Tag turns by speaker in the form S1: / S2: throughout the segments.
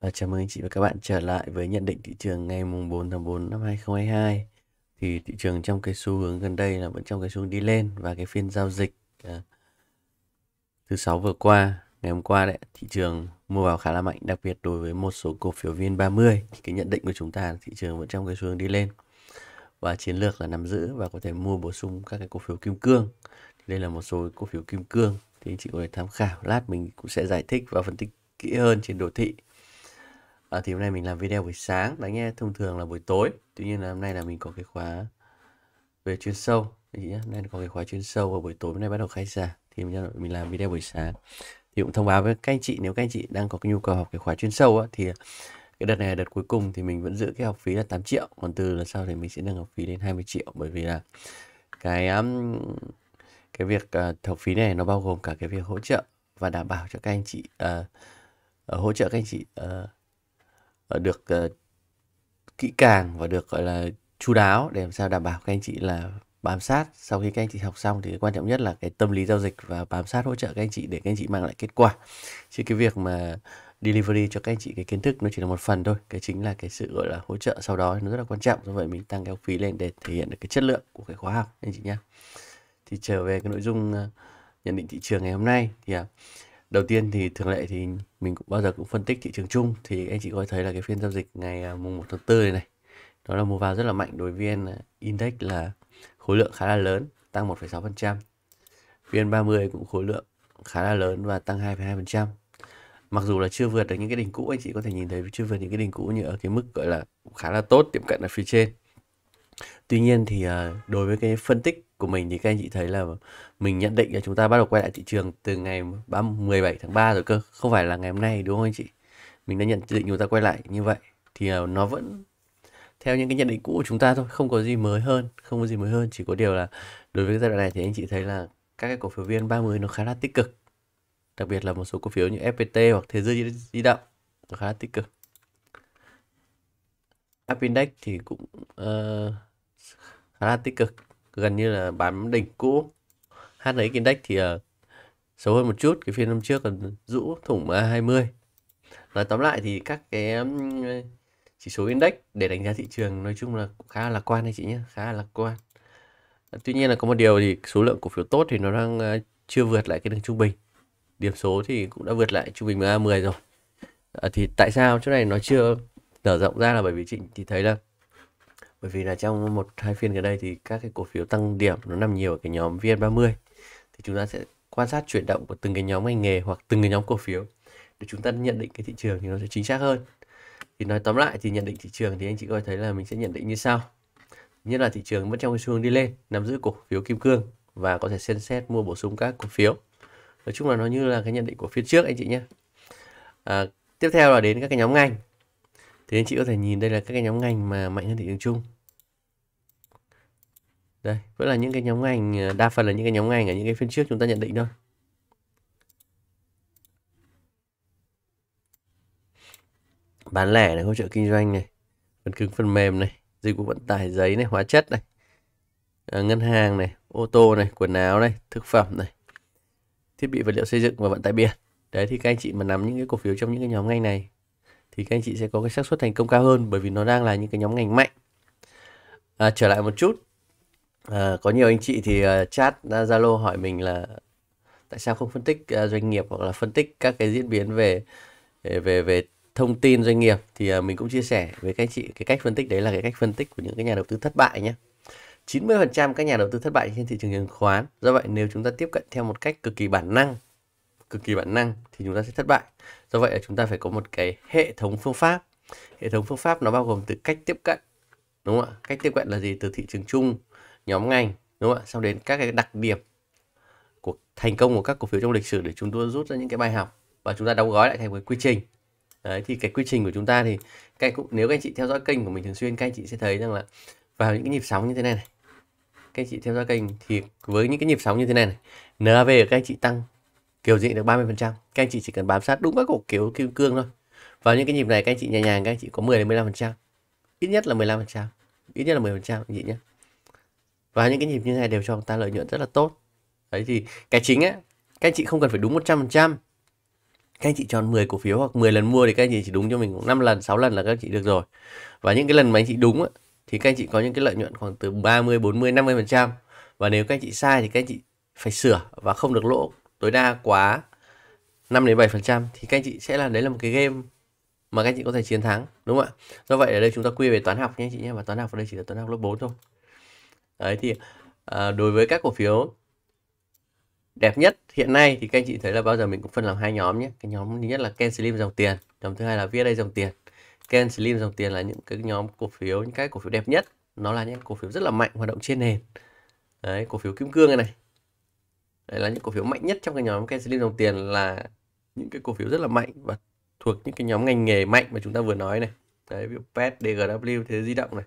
S1: và chào mừng anh chị và các bạn trở lại với nhận định thị trường ngày mùng 4 tháng 4 năm 2022. Thì thị trường trong cái xu hướng gần đây là vẫn trong cái xu hướng đi lên và cái phiên giao dịch à, thứ sáu vừa qua, ngày hôm qua đấy, thị trường mua vào khá là mạnh, đặc biệt đối với một số cổ phiếu VN30 thì cái nhận định của chúng ta là thị trường vẫn trong cái xu hướng đi lên. Và chiến lược là nắm giữ và có thể mua bổ sung các cái cổ phiếu kim cương. đây là một số cổ phiếu kim cương thì anh chị có thể tham khảo, lát mình cũng sẽ giải thích và phân tích kỹ hơn trên đồ thị à, thì hôm nay mình làm video buổi sáng đã nghe thông thường là buổi tối tuy nhiên là hôm nay là mình có cái khóa về chuyên sâu chị nhé nay có cái khóa chuyên sâu vào buổi tối hôm nay bắt đầu khai giảng thì mình, mình làm video buổi sáng thì cũng thông báo với các anh chị nếu các anh chị đang có cái nhu cầu học cái khóa chuyên sâu á, thì cái đợt này là đợt cuối cùng thì mình vẫn giữ cái học phí là 8 triệu còn từ lần sau thì mình sẽ nâng học phí đến 20 triệu bởi vì là cái cái việc uh, học phí này nó bao gồm cả cái việc hỗ trợ và đảm bảo cho các anh chị uh, uh hỗ trợ các anh chị uh, được uh, kỹ càng và được gọi là chu đáo để làm sao đảm bảo các anh chị là bám sát sau khi các anh chị học xong thì quan trọng nhất là cái tâm lý giao dịch và bám sát hỗ trợ các anh chị để các anh chị mang lại kết quả chứ cái việc mà delivery cho các anh chị cái kiến thức nó chỉ là một phần thôi cái chính là cái sự gọi là hỗ trợ sau đó nó rất là quan trọng do vậy mình tăng cái học phí lên để thể hiện được cái chất lượng của cái khóa học anh chị nhé thì trở về cái nội dung ờ, nhận định thị trường ngày hôm nay thì à, đầu tiên thì thường lệ thì mình cũng bao giờ cũng phân tích thị trường chung thì anh chị có thấy là cái phiên giao dịch ngày à, mùng 1 tháng 4 này này đó là mua vào rất là mạnh đối với VN à, Index là khối lượng khá là lớn tăng 1,6% VN30 cũng khối lượng khá là lớn và tăng 2,2% mặc dù là chưa vượt được những cái đỉnh cũ anh chị có thể nhìn thấy chưa vượt những cái đỉnh cũ như ở cái mức gọi là khá là tốt tiệm cận ở phía trên tuy nhiên thì à, đối với cái phân tích của mình thì các anh chị thấy là mình nhận định là chúng ta bắt đầu quay lại thị trường từ ngày 17 tháng 3 rồi cơ không phải là ngày hôm nay đúng không anh chị mình đã nhận định chúng ta quay lại như vậy thì à, nó vẫn theo những cái nhận định cũ của chúng ta thôi không có gì mới hơn không có gì mới hơn chỉ có điều là đối với cái giai đoạn này thì anh chị thấy là các cái cổ phiếu viên 30 nó khá là tích cực đặc biệt là một số cổ phiếu như FPT hoặc thế giới di động nó khá là tích cực Up Index thì cũng uh, khá là tích cực gần như là bám đỉnh cũ HNX Index thì uh, xấu hơn một chút cái phiên hôm trước còn rũ thủng A20 nói tóm lại thì các cái chỉ số index để đánh giá thị trường nói chung là khá là lạc quan đấy chị nhé khá là lạc quan tuy nhiên là có một điều thì số lượng cổ phiếu tốt thì nó đang ờ, chưa vượt lại cái đường trung bình điểm số thì cũng đã vượt lại trung bình MA10 rồi à, thì tại sao chỗ này nó chưa nở rộng ra là bởi vì chị thì thấy là bởi vì là trong một hai phiên gần đây thì các cái cổ phiếu tăng điểm nó nằm nhiều ở cái nhóm VN30 thì chúng ta sẽ quan sát chuyển động của từng cái nhóm ngành nghề hoặc từng cái nhóm cổ phiếu để chúng ta nhận định cái thị trường thì nó sẽ chính xác hơn thì nói tóm lại thì nhận định thị trường thì anh chị có thấy là mình sẽ nhận định như sau nhất là thị trường vẫn trong cái xu hướng đi lên nắm giữ cổ phiếu kim cương và có thể xem xét mua bổ sung các cổ phiếu nói chung là nó như là cái nhận định của phiên trước anh chị nhé à, tiếp theo là đến các cái nhóm ngành Thế anh chị có thể nhìn đây là các cái nhóm ngành mà mạnh hơn thị trường chung. Đây, vẫn là những cái nhóm ngành, ờ, đa phần là những cái nhóm ngành ở những cái phiên trước chúng ta nhận định thôi. Bán lẻ này, hỗ trợ kinh doanh này, phần cứng phần mềm này, dịch vụ vận tải giấy này, hóa chất này, ờ, ngân hàng này, ô tô này, quần áo này, thực phẩm này, thiết bị vật liệu xây dựng và vận tải biển. Đấy thì các anh chị mà nắm những cái cổ phiếu trong những cái nhóm ngành này thì các anh chị sẽ có cái xác suất thành công cao hơn bởi vì nó đang là những cái nhóm ngành mạnh à, trở lại một chút à, có nhiều anh chị thì uh, chat à, zalo hỏi mình là tại sao không phân tích uh, doanh nghiệp hoặc là phân tích các cái diễn biến về về về thông tin doanh nghiệp thì uh, mình cũng chia sẻ với các anh chị cái cách phân tích đấy là cái cách phân tích của những cái nhà đầu tư thất bại nhé 90% các nhà đầu tư thất bại trên thị trường chứng khoán. Do vậy nếu chúng ta tiếp cận theo một cách cực kỳ bản năng, cực kỳ bản năng thì chúng ta sẽ thất bại do vậy là chúng ta phải có một cái hệ thống phương pháp hệ thống phương pháp nó bao gồm từ cách tiếp cận đúng không ạ cách tiếp cận là gì từ thị trường chung nhóm ngành đúng không ạ sau đến các cái đặc điểm của thành công của các cổ phiếu trong lịch sử để chúng tôi rút ra những cái bài học và chúng ta đóng gói lại thành một quy trình đấy thì cái quy trình của chúng ta thì các cũng nếu các anh chị theo dõi kênh của mình thường xuyên các anh chị sẽ thấy rằng là vào những cái nhịp sóng như thế này này các anh chị theo dõi kênh thì với những cái nhịp sóng như thế này này NAV của các anh chị tăng kiểu gì được 30% các anh chị chỉ cần bám sát đúng các cổ kiểu kim cương thôi vào những cái nhịp này các anh chị nhẹ nhàng các anh chị có 10 đến 15% ít nhất là 15% ít nhất là 10% anh chị nhé và những cái nhịp như này đều cho chúng ta lợi nhuận rất là tốt đấy thì cái chính á các anh chị không cần phải đúng 100% các anh chị chọn 10 cổ phiếu hoặc 10 lần mua thì các anh chị chỉ đúng cho mình 5 lần, 6 lần là các anh chị được rồi. Và những cái lần mà anh chị đúng á, thì các anh chị có những cái lợi nhuận khoảng từ 30, 40, 50%. Và nếu các anh chị sai thì các anh chị phải sửa và không được lỗ tối đa quá 5 đến 7% thì các anh chị sẽ là đấy là một cái game mà các anh chị có thể chiến thắng đúng không ạ? Do vậy ở đây chúng ta quy về toán học nhé anh chị nhé và toán học ở đây chỉ là toán học lớp 4 thôi. Đấy thì à, đối với các cổ phiếu đẹp nhất hiện nay thì các anh chị thấy là bao giờ mình cũng phân làm hai nhóm nhé. Cái nhóm thứ nhất là Ken Slim dòng tiền, nhóm thứ hai là đây dòng tiền. Ken Slim dòng tiền là những cái nhóm cổ phiếu những cái cổ phiếu đẹp nhất, nó là những cổ phiếu rất là mạnh hoạt động trên nền. Đấy, cổ phiếu kim cương này này, đấy là những cổ phiếu mạnh nhất trong cái nhóm Kensley dòng tiền là những cái cổ phiếu rất là mạnh và thuộc những cái nhóm ngành nghề mạnh mà chúng ta vừa nói này đấy ví dụ pet dgw thế di động này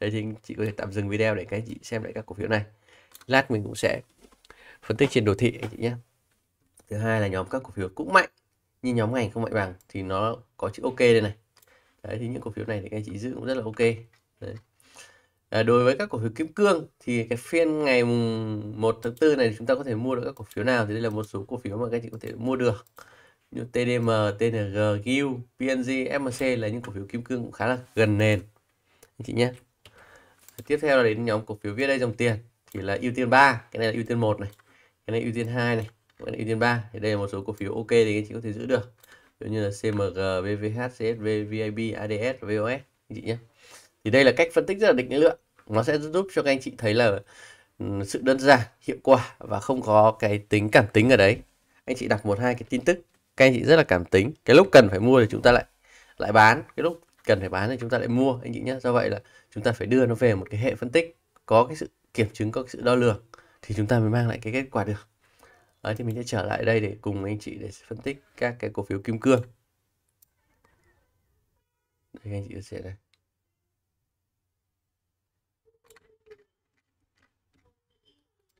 S1: đấy thì chị có thể tạm dừng video để các chị xem lại các cổ phiếu này lát mình cũng sẽ phân tích trên đồ thị anh chị nhé thứ hai là nhóm các cổ phiếu cũng mạnh nhưng nhóm ngành không mạnh bằng thì nó có chữ ok đây này đấy thì những cổ phiếu này thì các chị giữ cũng rất là ok đấy Ờ, đối với các cổ phiếu kim cương thì cái phiên ngày mùng 1 tháng 4 này chúng ta có thể mua được các cổ phiếu nào thì đây là một số cổ phiếu mà các chị có thể mua được như TDM, TNG, GIL, PNG, MSC là những cổ phiếu kim cương cũng khá là gần nền anh chị nhé tiếp theo là đến nhóm cổ phiếu viết đây dòng tiền thì là ưu tiên 3 cái này là ưu tiên 1 này cái này ưu tiên 2 này cái này ưu tiên 3 thì đây là một số cổ phiếu ok thì anh chị có thể giữ được ví như là CMG, BVH, CSV, VIB, ADS, VOS anh chị nhé thì đây là cách phân tích rất là định lượng nó sẽ giúp cho các anh chị thấy là ừ, sự đơn giản hiệu quả và không có cái tính cảm tính ở đấy anh chị đọc một hai cái tin tức các anh chị rất là cảm tính cái lúc cần phải mua thì chúng ta lại lại bán cái lúc cần phải bán thì chúng ta lại mua anh chị nhé do vậy là chúng ta phải đưa nó về một cái hệ phân tích có cái sự kiểm chứng có cái sự đo lường thì chúng ta mới mang lại cái kết quả được đấy, thì mình sẽ trở lại đây để cùng anh chị để phân tích các cái cổ phiếu kim cương đây anh chị sẽ đây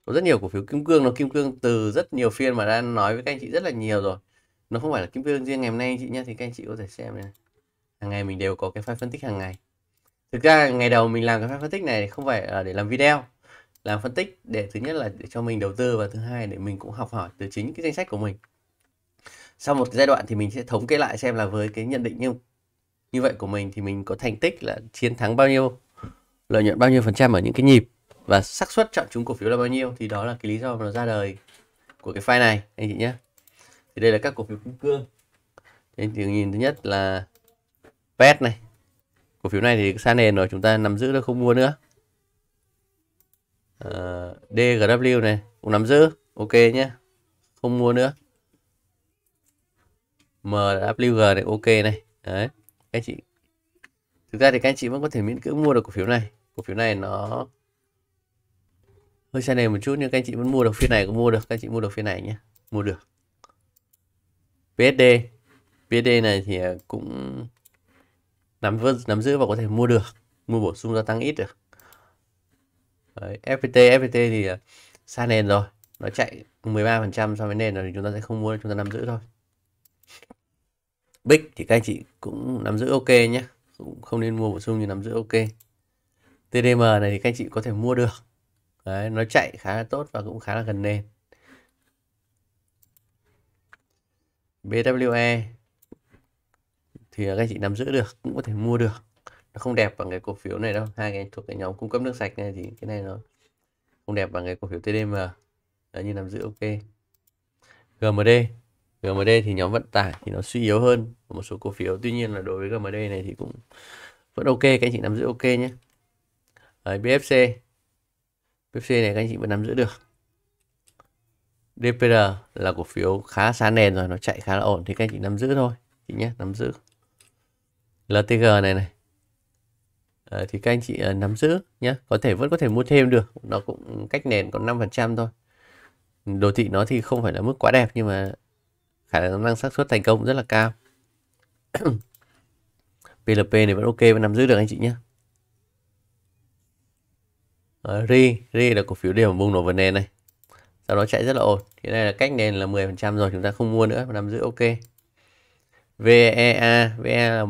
S1: có rất nhiều cổ phiếu kim cương nó kim cương từ rất nhiều phiên mà đã nói với các anh chị rất là nhiều rồi nó không phải là kim cương riêng ngày hôm nay anh chị nhé thì các anh chị có thể xem này hàng ngày mình đều có cái file phân tích hàng ngày thực ra ngày đầu mình làm cái file phân tích này không phải là để làm video làm phân tích để thứ nhất là để cho mình đầu tư và thứ hai để mình cũng học hỏi từ chính cái danh sách của mình sau một giai đoạn thì mình sẽ thống kê lại xem là với cái nhận định như như vậy của mình thì mình có thành tích là chiến thắng bao nhiêu lợi nhuận bao nhiêu phần trăm ở những cái nhịp và xác suất chọn trúng cổ phiếu là bao nhiêu thì đó là cái lý do mà nó ra đời của cái file này anh chị nhé thì đây là các cổ phiếu kim cương anh chị nhìn thứ nhất là pet này cổ phiếu này thì xa nền rồi chúng ta nắm giữ nó không mua nữa uh, ờ, DGW này cũng nắm giữ ok nhé không mua nữa MWG này ok này đấy anh chị thực ra thì các anh chị vẫn có thể miễn cưỡng mua được cổ phiếu này cổ phiếu này nó hơi xa nền một chút nhưng các anh chị vẫn mua được phiên này cũng mua được các anh chị mua được phiên này nhé mua được BSD BSD này thì à, cũng nắm vớt nắm giữ và có thể mua được mua bổ sung gia tăng ít được Đấy, FPT FPT thì à, xa nền rồi nó chạy 13% so với nền rồi thì chúng ta sẽ không mua chúng ta nắm giữ thôi Bích thì các anh chị cũng nắm giữ ok nhé cũng không nên mua bổ sung nhưng nắm giữ ok TDM này thì các anh chị có thể mua được đấy nó chạy khá là tốt và cũng khá là gần nền BWE thì các anh chị nắm giữ được cũng có thể mua được nó không đẹp bằng cái cổ phiếu này đâu hai cái thuộc cái nhóm cung cấp nước sạch này thì cái này nó không đẹp bằng cái cổ phiếu TDM đấy như nắm giữ ok GMD GMD thì nhóm vận tải thì nó suy yếu hơn một số cổ phiếu tuy nhiên là đối với GMD này thì cũng vẫn ok các anh chị nắm giữ ok nhé đấy, BFC PFC này các anh chị vẫn nắm giữ được DPR là cổ phiếu khá xa nền rồi nó chạy khá là ổn thì các anh chị nắm giữ thôi chị nhé nắm giữ LTG này này à, thì các anh chị ờ, nắm giữ nhé có thể vẫn có thể mua thêm được nó cũng cách nền còn 5% thôi đồ thị nó thì không phải là mức quá đẹp nhưng mà khả năng xác suất thành công rất là cao PLP này vẫn ok vẫn nắm giữ được anh chị nhé RI, ờ, RI là cổ phiếu điểm bùng nổ vượt nền này. Sau đó chạy rất là ổn. Hiện nay là cách nền là 10% rồi, chúng ta không mua nữa, nằm giữ ok. VEA, VEA là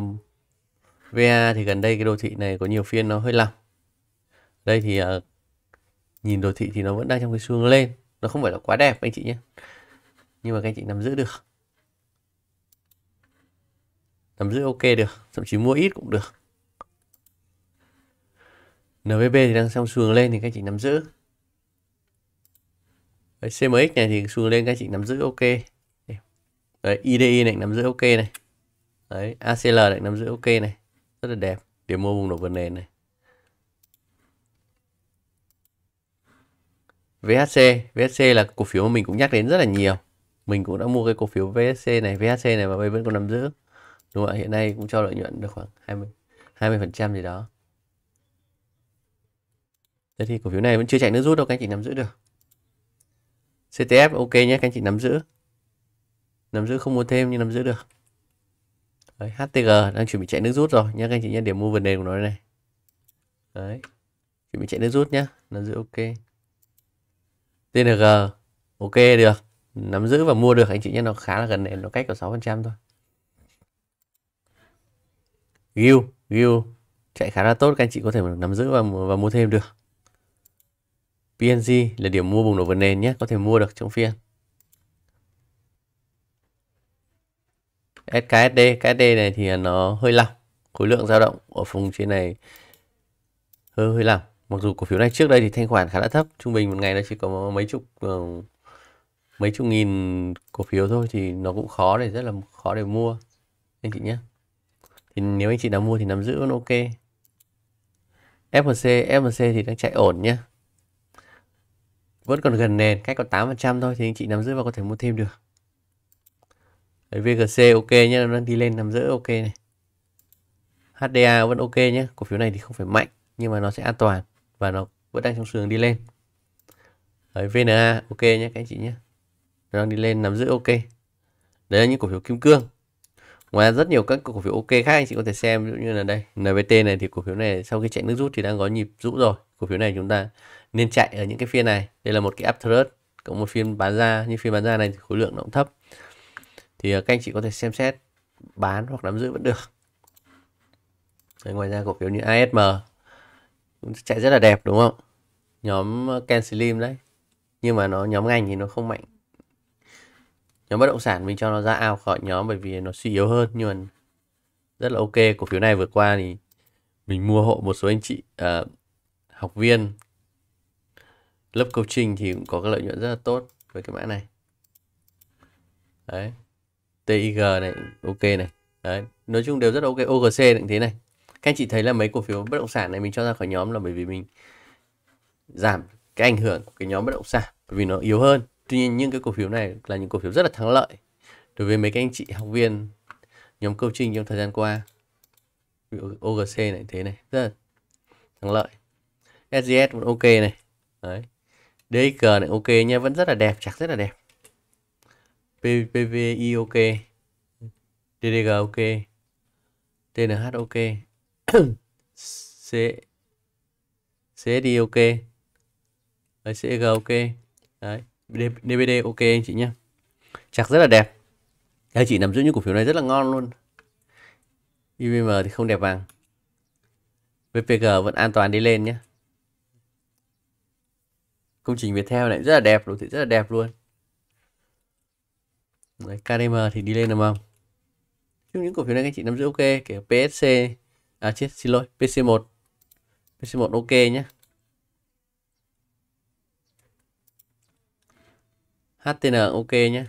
S1: VA e thì gần đây cái đồ thị này có nhiều phiên nó hơi lỏng. Đây thì uh, nhìn đồ thị thì nó vẫn đang trong cái xu hướng lên, nó không phải là quá đẹp anh chị nhé. Nhưng mà các anh chị nắm giữ được. Nắm giữ ok được, thậm chí mua ít cũng được. NVB thì đang xong xuồng lên thì các chị nắm giữ Đấy, CMX này thì xuồng lên các chị nắm giữ ok Đấy, IDI này nắm giữ ok này Đấy, ACL này nắm giữ ok này rất là đẹp điểm mua vùng nổ vượt nền này VHC VHC là cổ phiếu mà mình cũng nhắc đến rất là nhiều mình cũng đã mua cái cổ phiếu VHC này VHC này và bây vẫn còn nắm giữ đúng không ạ hiện nay cũng cho lợi nhuận được khoảng 20 20 phần trăm gì đó Thế thì cổ phiếu này vẫn chưa chạy nước rút đâu các anh chị nắm giữ được. CTF ok nhé các anh chị nắm giữ. Nắm giữ không mua thêm nhưng nắm giữ được. Đấy, HTG đang chuẩn bị chạy nước rút rồi nhé các anh chị nhé, điểm mua vần nền của nó này. Đấy. Chuẩn bị chạy nước rút nhé, nắm giữ ok. TNG ok được, nắm giữ và mua được anh chị nhé, nó khá là gần nền, nó cách có 6% thôi. Gil, Gil chạy khá là tốt các anh chị có thể nắm giữ và và mua thêm được. PNG là điểm mua bùng nổ vượt nền nhé, có thể mua được trong phiên. SKSD, KSD này thì nó hơi lỏng, khối lượng dao động ở vùng trên này hơi hơi lỏng. Mặc dù cổ phiếu này trước đây thì thanh khoản khá là thấp, trung bình một ngày nó chỉ có mấy chục ờ, mấy chục nghìn cổ phiếu thôi thì nó cũng khó để rất là khó để mua anh chị nhé. Thì nếu anh chị đã mua thì nắm giữ vẫn ok. FMC, FMC thì đang chạy ổn nhé vẫn còn gần nền cách còn 8% thôi thì anh chị nắm giữ và có thể mua thêm được Đấy, VGC ok nhé nó đang đi lên nắm giữ ok này HDA vẫn ok nhé cổ phiếu này thì không phải mạnh nhưng mà nó sẽ an toàn và nó vẫn đang trong sườn đi lên Đấy, VNA ok nhé các anh chị nhé nó đang đi lên nắm giữ ok đấy là những cổ phiếu kim cương ngoài rất nhiều các cổ phiếu ok khác anh chị có thể xem ví dụ như là đây NVT này thì cổ phiếu này sau khi chạy nước rút thì đang có nhịp rũ rồi cổ phiếu này chúng ta nên chạy ở những cái phiên này đây là một cái uptrend cộng một phiên bán ra như phiên bán ra này thì khối lượng nó cũng thấp thì ờ, các anh chị có thể xem xét bán hoặc nắm giữ vẫn được Đấy, ngoài ra cổ phiếu như ASM cũng chạy rất là đẹp đúng không nhóm ờ, Ken Slim đấy nhưng mà nó nhóm ngành thì nó không mạnh nhóm bất động sản mình cho nó ra ao khỏi nhóm bởi vì nó suy yếu hơn nhưng mà rất là ok cổ phiếu này vừa qua thì mình mua hộ một số anh chị uh, học viên lớp coaching thì cũng có cái lợi nhuận rất là tốt với cái mã này đấy TIG này ok này đấy nói chung đều rất ok OGC cũng thế này các anh chị thấy là mấy cổ phiếu bất động sản này mình cho ra khỏi nhóm là bởi vì mình giảm cái ảnh hưởng của cái nhóm bất động sản bởi vì nó yếu hơn tuy nhiên những cái cổ phiếu này là những cổ phiếu rất là thắng lợi đối với mấy cái anh chị học viên nhóm coaching trong thời gian qua OGC này thế này rất là thắng lợi SGS cũng ok này đấy DX này ok nha, vẫn rất là đẹp, chặt rất là đẹp. PVI ok. DDG ok. TNH ok. C CSD ok. CG ok. Đấy, DBD ok anh chị nhé Chặt rất là đẹp. Anh chị nắm giữ những cổ phiếu này rất là ngon luôn. IVM thì không đẹp vàng. VPG vẫn an toàn đi lên nhé công trình việt theo này rất là đẹp đồ thị rất là đẹp luôn Đấy, KDM thì đi lên được không Chứ những cổ phiếu này các chị nắm giữ ok kiểu PSC à chết xin lỗi PC1 PC1 ok nhé HTN ok nhé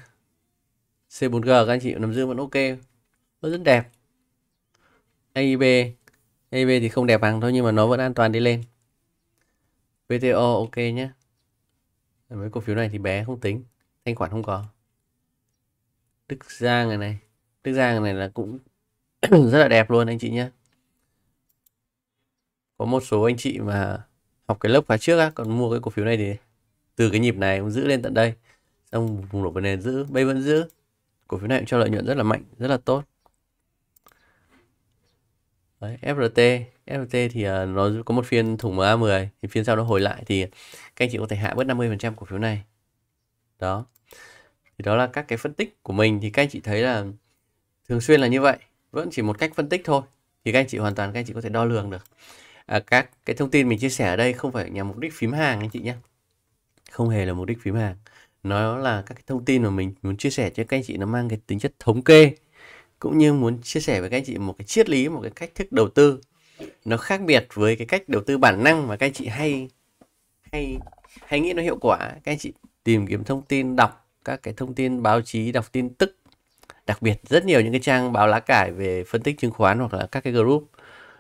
S1: C4G các anh chị nắm giữ vẫn ok nó rất đẹp AIB AIB thì không đẹp bằng thôi nhưng mà nó vẫn an toàn đi lên VTO ok nhé mấy cổ phiếu này thì bé không tính thanh khoản không có đức giang này này đức giang này là cũng rất là đẹp luôn anh chị nhé có một số anh chị mà học cái lớp khóa trước á còn mua cái cổ phiếu này thì từ cái nhịp này cũng giữ lên tận đây xong vùng nổ về nền giữ bây vẫn giữ cổ phiếu này cũng cho lợi nhuận rất là mạnh rất là tốt Đấy, FRT FRT thì uh, nó có một phiên thủng MA10 thì phiên sau nó hồi lại thì các anh chị có thể hạ bớt 50% cổ phiếu này đó thì đó là các cái phân tích của mình thì các anh chị thấy là thường xuyên là như vậy vẫn chỉ một cách phân tích thôi thì các anh chị hoàn toàn các anh chị có thể đo lường được à, các cái thông tin mình chia sẻ ở đây không phải nhằm mục đích phím hàng anh chị nhé không hề là mục đích phím hàng nó là các cái thông tin mà mình muốn chia sẻ cho các anh chị nó mang cái tính chất thống kê cũng như muốn chia sẻ với các anh chị một cái triết lý một cái cách thức đầu tư nó khác biệt với cái cách đầu tư bản năng mà các anh chị hay hay hay nghĩ nó hiệu quả các anh chị tìm kiếm thông tin đọc các cái thông tin báo chí đọc tin tức đặc biệt rất nhiều những cái trang báo lá cải về phân tích chứng khoán hoặc là các cái group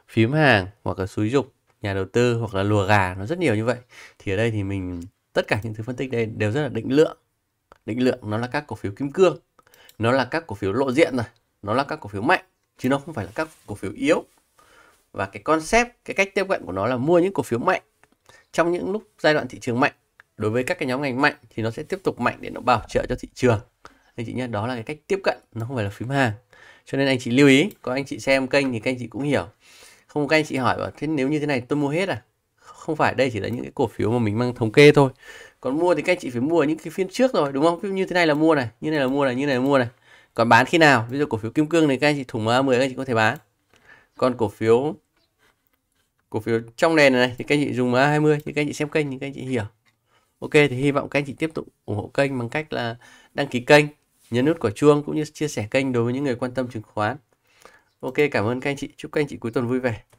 S1: phím hàng hoặc là xúi dục nhà đầu tư hoặc là lùa gà nó rất nhiều như vậy thì ở đây thì mình tất cả những thứ phân tích đây đều rất là định lượng định lượng nó là các cổ phiếu kim cương nó là các cổ phiếu lộ diện rồi nó là các cổ phiếu mạnh chứ nó không phải là các cổ phiếu yếu và cái concept cái cách tiếp cận của nó là mua những cổ phiếu mạnh trong những lúc giai đoạn thị trường mạnh đối với các cái nhóm ngành mạnh thì nó sẽ tiếp tục mạnh để nó bảo trợ cho thị trường anh chị nhé đó là cái cách tiếp cận nó không phải là phím hàng cho nên anh chị lưu ý có anh chị xem kênh thì các anh chị cũng hiểu không có anh chị hỏi bảo thế nếu như thế này tôi mua hết à không phải đây chỉ là những cái cổ phiếu mà mình mang thống kê thôi còn mua thì các anh chị phải mua những cái phiên trước rồi đúng không ví dụ như thế này là mua này như này là mua này như này là mua này còn bán khi nào ví dụ cổ phiếu kim cương thì các anh chị thủng MA10 các anh chị có thể bán còn cổ phiếu cổ phiếu trong nền này thì các anh chị dùng MA20 thì các anh chị xem kênh thì các anh chị hiểu ok thì hy vọng các anh chị tiếp tục ủng hộ kênh bằng cách là đăng ký kênh nhấn nút quả chuông cũng như chia sẻ kênh đối với những người quan tâm chứng khoán ok cảm ơn các anh chị chúc các anh chị cuối tuần vui vẻ